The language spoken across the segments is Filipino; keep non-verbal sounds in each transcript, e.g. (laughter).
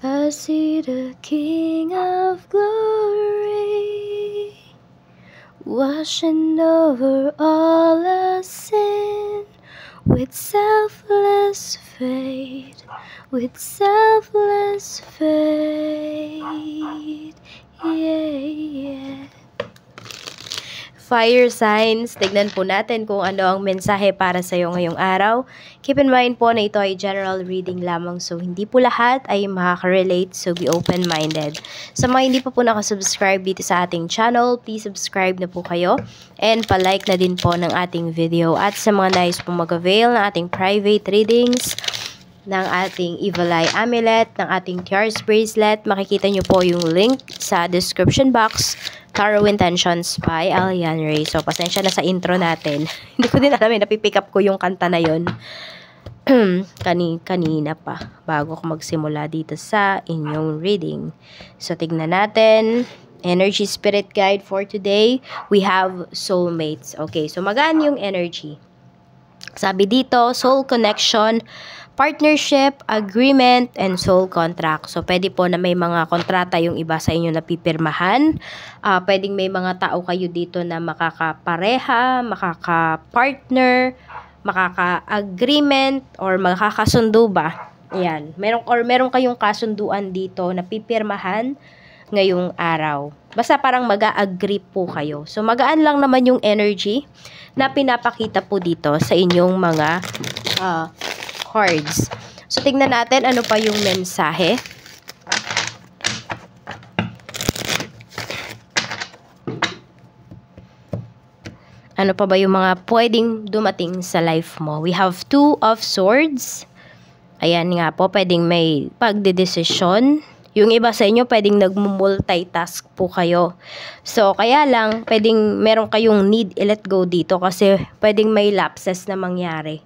I see the King of glory washing over all our sin with selfless faith, with selfless faith. Yeah, yeah. Fire signs, tignan po natin kung ano ang mensahe para sa iyo ngayong araw. Keep in mind po na ito ay general reading lamang so hindi po lahat ay makaka-relate so be open-minded. Sa mga hindi pa po nakasubscribe dito sa ating channel, please subscribe na po kayo and palike na din po ng ating video. At sa mga nais po mag-avail ng ating private readings, ng ating Evil Eye Amulet, ng ating Tiar's Bracelet. Makikita nyo po yung link sa description box. Tarot Intentions by Alian Ray. So, pasensya na sa intro natin. (laughs) Hindi ko din alam eh, napipick up ko yung kanta na yon (clears throat) Kani kanina pa, bago ko magsimula dito sa inyong reading. So, tignan natin. Energy Spirit Guide for today, we have Soulmates. Okay, so magaan yung energy. Sabi dito, soul connection partnership, agreement, and sole contract. So, pwede po na may mga kontrata yung iba sa inyo na pipirmahan. Uh, pwedeng may mga tao kayo dito na makakapareha, makakapartner, makaka-agreement, or makakasundo ba. Ayan. Meron, or meron kayong kasunduan dito na pipirmahan ngayong araw. Basta parang mag agree po kayo. So, magaan lang naman yung energy na pinapakita po dito sa inyong mga uh, cards. So, tingnan natin ano pa yung mensahe. Ano pa ba yung mga pwedeng dumating sa life mo? We have two of swords. Ayan nga po, pwedeng may pagdedesisyon. Yung iba sa inyo, pwedeng nag-multitask po kayo. So, kaya lang, pwedeng meron kayong need i-let go dito kasi pwedeng may lapses na mangyari.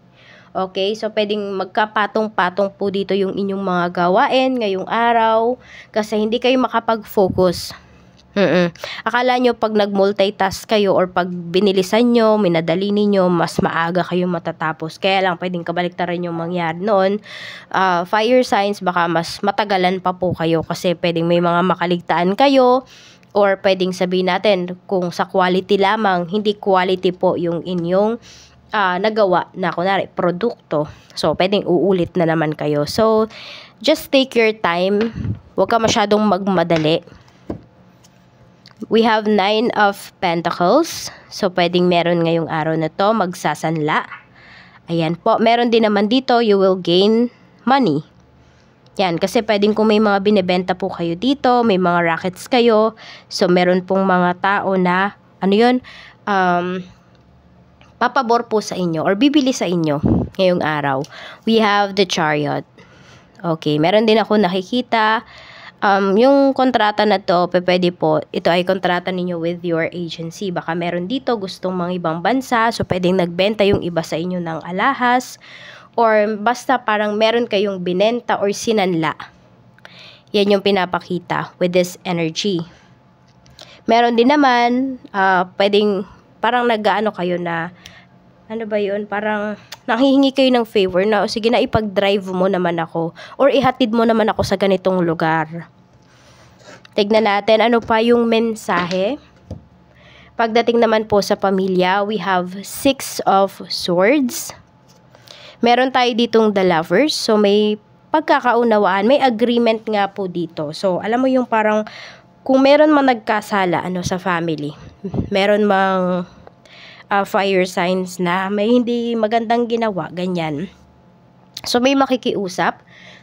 Okay, so pwedeng magkapatong-patong po dito yung inyong mga gawain ngayong araw kasi hindi kayo makapag-focus. Mm-mm. Akala nyo pag nag-multitask kayo or pag binilisan nyo, minadali ninyo, mas maaga kayo matatapos. Kaya lang, pwedeng kabaliktaran yung mangyari noon. Uh, fire signs, baka mas matagalan pa po kayo kasi pwedeng may mga makaligtaan kayo or pwedeng sabihin natin kung sa quality lamang, hindi quality po yung inyong uh, nagawa na kunwari produkto. So, pwedeng uulit na naman kayo. So, just take your time. Huwag ka masyadong magmadali. We have nine of pentacles. So, pwedeng meron ngayong araw na to. Magsasanla. Ayan po. Meron din naman dito, you will gain money. Yan, kasi pwedeng kung may mga binebenta po kayo dito, may mga rackets kayo, so meron pong mga tao na, ano yun, um, papabor po sa inyo or bibili sa inyo ngayong araw. We have the chariot. Okay, meron din ako nakikita. Um, yung kontrata na to, pwede po, ito ay kontrata ninyo with your agency. Baka meron dito gustong mga ibang bansa, so pwedeng nagbenta yung iba sa inyo ng alahas. Or basta parang meron kayong binenta or sinanla. Yan yung pinapakita with this energy. Meron din naman, uh, pwedeng parang nag-ano kayo na, ano ba yun, parang nanghihingi kayo ng favor na, o sige na ipag-drive mo naman ako, or ihatid mo naman ako sa ganitong lugar. Tignan natin, ano pa yung mensahe? Pagdating naman po sa pamilya, we have Six of Swords. Meron tayo ditong The Lovers, so may pagkakaunawaan, may agreement nga po dito. So, alam mo yung parang, kung meron man nagkasala ano, sa family, meron bang uh, fire signs na may hindi magandang ginawa, ganyan. So may makikiusap.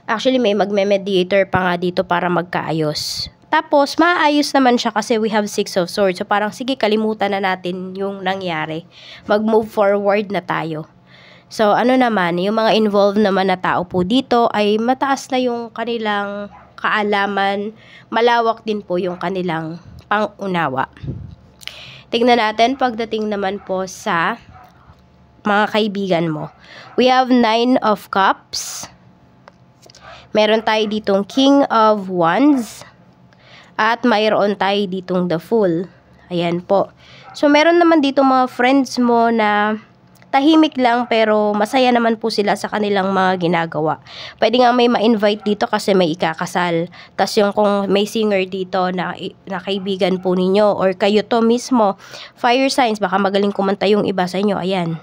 Actually may magme-mediator pa nga dito para magkaayos. Tapos maayos naman siya kasi we have six of swords. So parang sige kalimutan na natin yung nangyari. Mag-move forward na tayo. So ano naman, yung mga involved naman na tao po dito ay mataas na yung kanilang kaalaman, malawak din po yung kanilang pangunawa. Tingnan natin pagdating naman po sa mga kaibigan mo. We have Nine of Cups. Meron tayo ditong King of Wands. At mayroon tayo ditong The Fool. Ayan po. So, meron naman dito mga friends mo na tahimik lang pero masaya naman po sila sa kanilang mga ginagawa. Pwede nga may ma-invite dito kasi may ikakasal. Tapos yung kung may singer dito na, na kaibigan po ninyo or kayo to mismo, fire signs, baka magaling kumanta yung iba sa inyo. Ayan,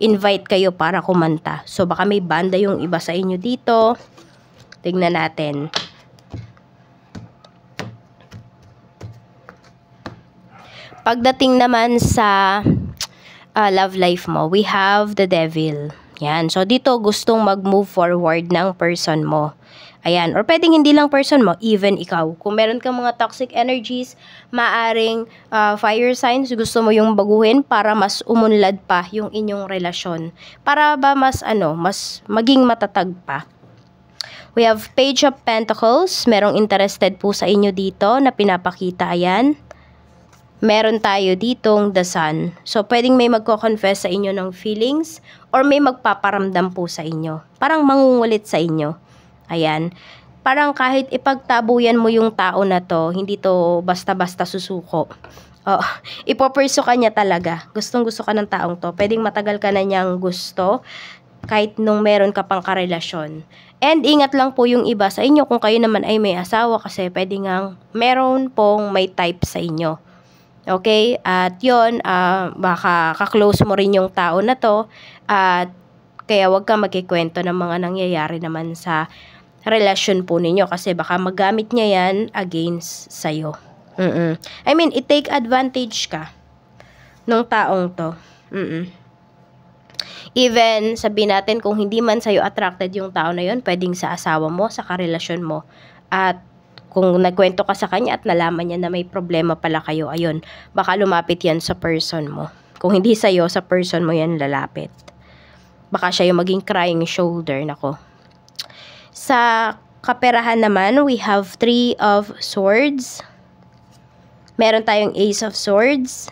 invite kayo para kumanta. So baka may banda yung iba sa inyo dito. Tingnan natin. Pagdating naman sa uh, love life mo, we have the devil. Yan. So, dito gustong mag-move forward ng person mo. Ayan. Or pwedeng hindi lang person mo, even ikaw. Kung meron kang mga toxic energies, maaring uh, fire signs, gusto mo yung baguhin para mas umunlad pa yung inyong relasyon. Para ba mas ano, mas maging matatag pa. We have Page of Pentacles. Merong interested po sa inyo dito na pinapakita. Ayan meron tayo ditong the sun. So, pwedeng may magko-confess sa inyo ng feelings or may magpaparamdam po sa inyo. Parang mangungulit sa inyo. Ayan. Parang kahit ipagtabuyan mo yung tao na to, hindi to basta-basta susuko. Oh, (laughs) ipoperso ka niya talaga. Gustong gusto ka ng taong to. Pwedeng matagal ka na niyang gusto kahit nung meron ka pang karelasyon. And ingat lang po yung iba sa inyo kung kayo naman ay may asawa kasi pwede ngang meron pong may type sa inyo. Okay? At yon uh, ah, baka kaklose mo rin yung tao na to at kaya wag ka magkikwento ng mga nangyayari naman sa relasyon po ninyo kasi baka magamit niya yan against sa'yo. Mm-mm. I mean, i-take advantage ka ng taong to. Mm-mm. Even, sabi natin, kung hindi man sa'yo attracted yung tao na yon pwedeng sa asawa mo, sa karelasyon mo. At kung nagkwento ka sa kanya at nalaman niya na may problema pala kayo, ayun, baka lumapit yan sa person mo. Kung hindi sa'yo, sa person mo yan lalapit. Baka siya yung maging crying shoulder, nako. Sa kaperahan naman, we have three of swords. Meron tayong ace of swords.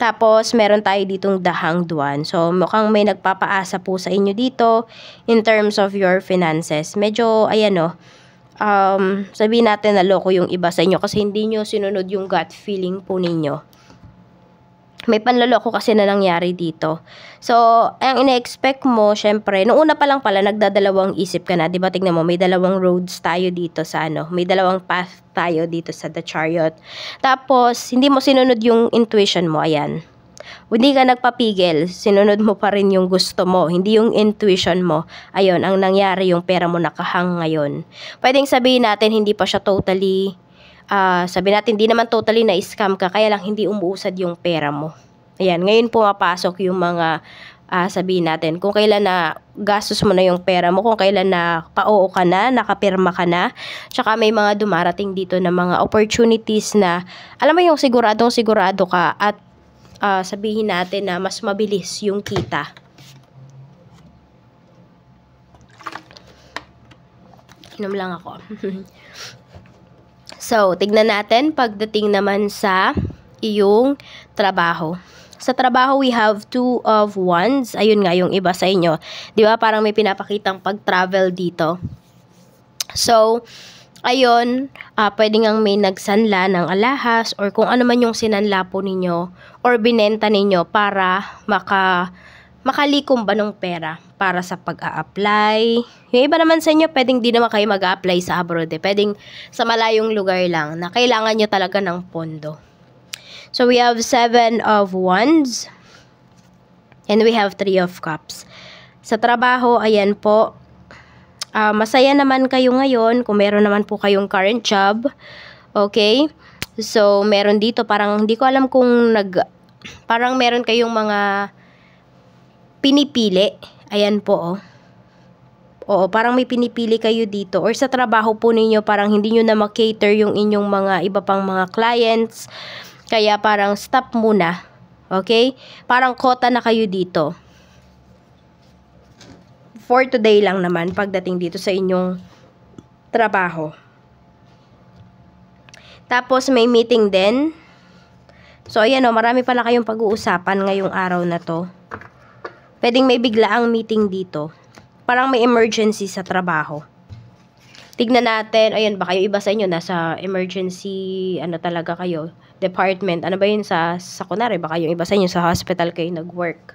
Tapos, meron tayo ditong the hanged one. So, mukhang may nagpapaasa po sa inyo dito in terms of your finances. Medyo, ayan o, oh, no, um, sabihin natin na loko yung iba sa inyo kasi hindi nyo sinunod yung gut feeling po ninyo. May panloloko kasi na nangyari dito. So, ang ina-expect mo, syempre, nung una pa lang pala, nagdadalawang isip ka na. Diba, tignan mo, may dalawang roads tayo dito sa ano. May dalawang path tayo dito sa The Chariot. Tapos, hindi mo sinunod yung intuition mo. Ayan hindi ka nagpapigil, sinunod mo pa rin yung gusto mo, hindi yung intuition mo. Ayun, ang nangyari yung pera mo nakahang ngayon. Pwedeng sabihin natin hindi pa siya totally, uh, ah, sabi natin hindi naman totally na-scam ka, kaya lang hindi umuusad yung pera mo. Ayan, ngayon pumapasok yung mga uh, sabihin natin kung kailan na gastos mo na yung pera mo, kung kailan na pa-oo ka na, nakapirma ka na. Tsaka may mga dumarating dito na mga opportunities na alam mo yung siguradong sigurado ka at uh, sabihin natin na mas mabilis yung kita. Inom lang ako. (laughs) so, tignan natin pagdating naman sa iyong trabaho. Sa trabaho, we have two of ones. Ayun nga yung iba sa inyo. Di ba? Parang may pinapakitang pag-travel dito. So, Ayun, uh, pwede ngang may nagsanla ng alahas or kung ano man yung sinanla po ninyo or binenta ninyo para maka makalikom ba ng pera para sa pag-a-apply. Yung iba naman sa inyo, pwedeng di naman kayo mag-a-apply sa abroad eh. Pwedeng sa malayong lugar lang na kailangan nyo talaga ng pondo. So we have seven of wands and we have three of cups. Sa trabaho, ayan po, uh, masaya naman kayo ngayon kung meron naman po kayong current job. Okay? So, meron dito parang hindi ko alam kung nag parang meron kayong mga pinipili. Ayan po, oh. Oo, parang may pinipili kayo dito. Or sa trabaho po ninyo, parang hindi niyo na ma-cater yung inyong mga iba pang mga clients. Kaya parang stop muna. Okay? Parang kota na kayo dito for today lang naman pagdating dito sa inyong trabaho. Tapos may meeting din. So ayan o, oh, marami pala kayong pag-uusapan ngayong araw na to. Pwedeng may biglaang meeting dito. Parang may emergency sa trabaho. Tignan natin, ayan ba kayo iba sa inyo, nasa emergency, ano talaga kayo, department. Ano ba yun sa, sa kunwari, ba kayo iba sa inyo, sa hospital kayo nag-work.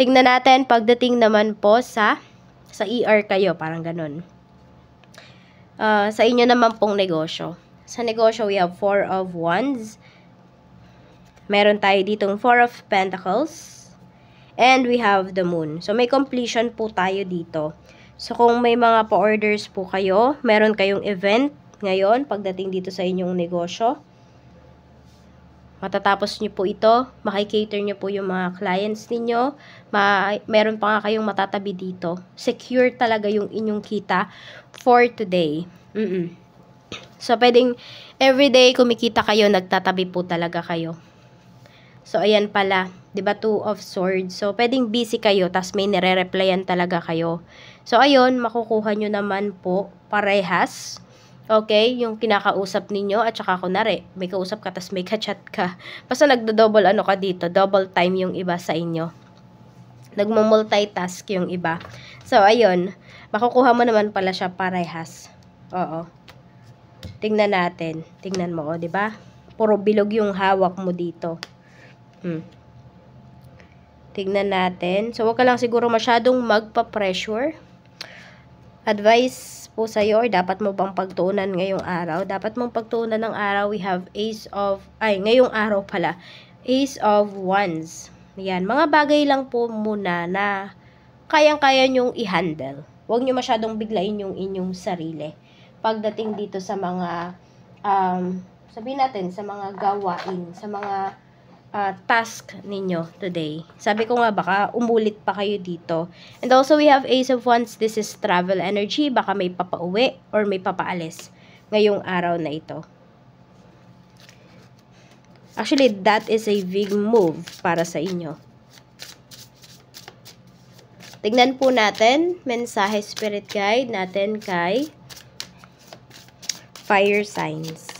Tignan natin pagdating naman po sa sa ER kayo, parang ganun. Uh, sa inyo naman pong negosyo. Sa negosyo, we have four of wands. Meron tayo ditong four of pentacles. And we have the moon. So, may completion po tayo dito. So, kung may mga po orders po kayo, meron kayong event ngayon pagdating dito sa inyong negosyo Matatapos nyo po ito, makikater nyo po yung mga clients ninyo, ma meron pa nga kayong matatabi dito. Secure talaga yung inyong kita for today. Mm -mm. So, pwedeng everyday kumikita kayo, nagtatabi po talaga kayo. So, ayan pala, 'di ba two of swords. So, pwedeng busy kayo, tas may nire-replyan talaga kayo. So, ayun, makukuha nyo naman po parehas Okay, yung kinakausap ninyo at saka kunwari, may kausap ka tas may ka-chat ka. (laughs) Basta nagdo-double ano ka dito, double time yung iba sa inyo. Nagmo-multitask yung iba. So, ayun, makukuha mo naman pala siya parehas. Oo. Tingnan natin. Tingnan mo, oh, di ba? Puro bilog yung hawak mo dito. Hmm. Tingnan natin. So, wag ka lang siguro masyadong magpa-pressure. Advice po sa'yo or dapat mo pang pagtuunan ngayong araw? Dapat mong pagtuunan ng araw, we have Ace of, ay, ngayong araw pala, Ace of Wands. Yan, mga bagay lang po muna na kayang-kaya nyong i-handle. Huwag nyo masyadong biglain yung inyong sarili. Pagdating dito sa mga, um, sabihin natin, sa mga gawain, sa mga uh, task ninyo today. Sabi ko nga, baka umulit pa kayo dito. And also, we have Ace of Wands. This is travel energy. Baka may papauwi or may papaalis ngayong araw na ito. Actually, that is a big move para sa inyo. Tignan po natin, mensahe spirit guide natin kay fire signs.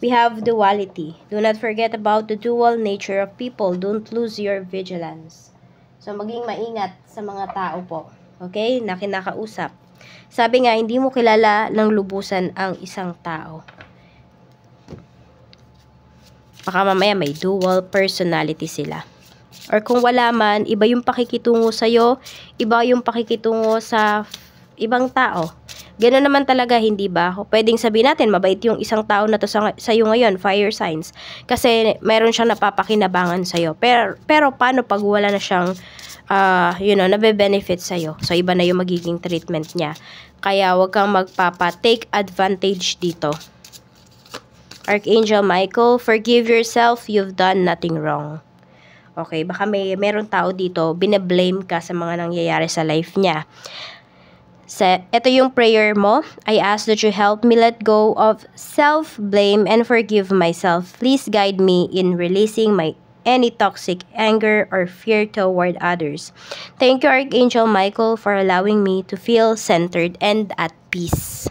We have duality. Do not forget about the dual nature of people. Don't lose your vigilance. So, maging maingat sa mga tao po. Okay? Na kinakausap. Sabi nga, hindi mo kilala ng lubusan ang isang tao. Baka mamaya may dual personality sila. Or kung wala man, iba yung pakikitungo sa'yo, iba yung pakikitungo sa ibang tao. Ganoon naman talaga, hindi ba? Pwedeng sabihin natin, mabait yung isang tao na to sa, sa iyo ngayon, fire signs. Kasi mayroon siyang napapakinabangan iyo. Pero, pero paano pag wala na siyang, uh, you know, nabe-benefit sa iyo? So, iba na yung magiging treatment niya. Kaya, huwag kang magpapa-take advantage dito. Archangel Michael, forgive yourself, you've done nothing wrong. Okay, baka may meron tao dito, bine-blame ka sa mga nangyayari sa life niya. Sa, ito yung prayer mo. I ask that you help me let go of self-blame and forgive myself. Please guide me in releasing my any toxic anger or fear toward others. Thank you, Archangel Michael, for allowing me to feel centered and at peace.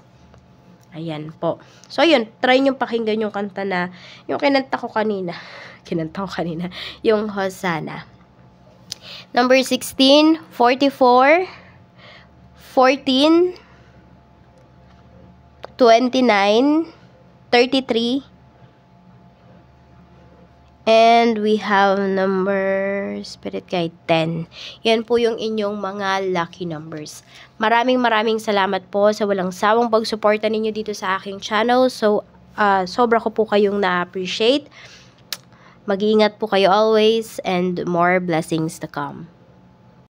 Ayan po. So, yun. Try nyo pakinggan yung kanta na, yung kinanta ko kanina. (laughs) kinanta ko kanina. Yung Hosanna. Number 16, 44, 14, 29, 33, and we have number, spirit guide, 10. Yan po yung inyong mga lucky numbers. Maraming maraming salamat po sa walang sawang pagsuporta ninyo dito sa aking channel. So, uh, sobra ko po kayong na-appreciate. Mag-iingat po kayo always and more blessings to come.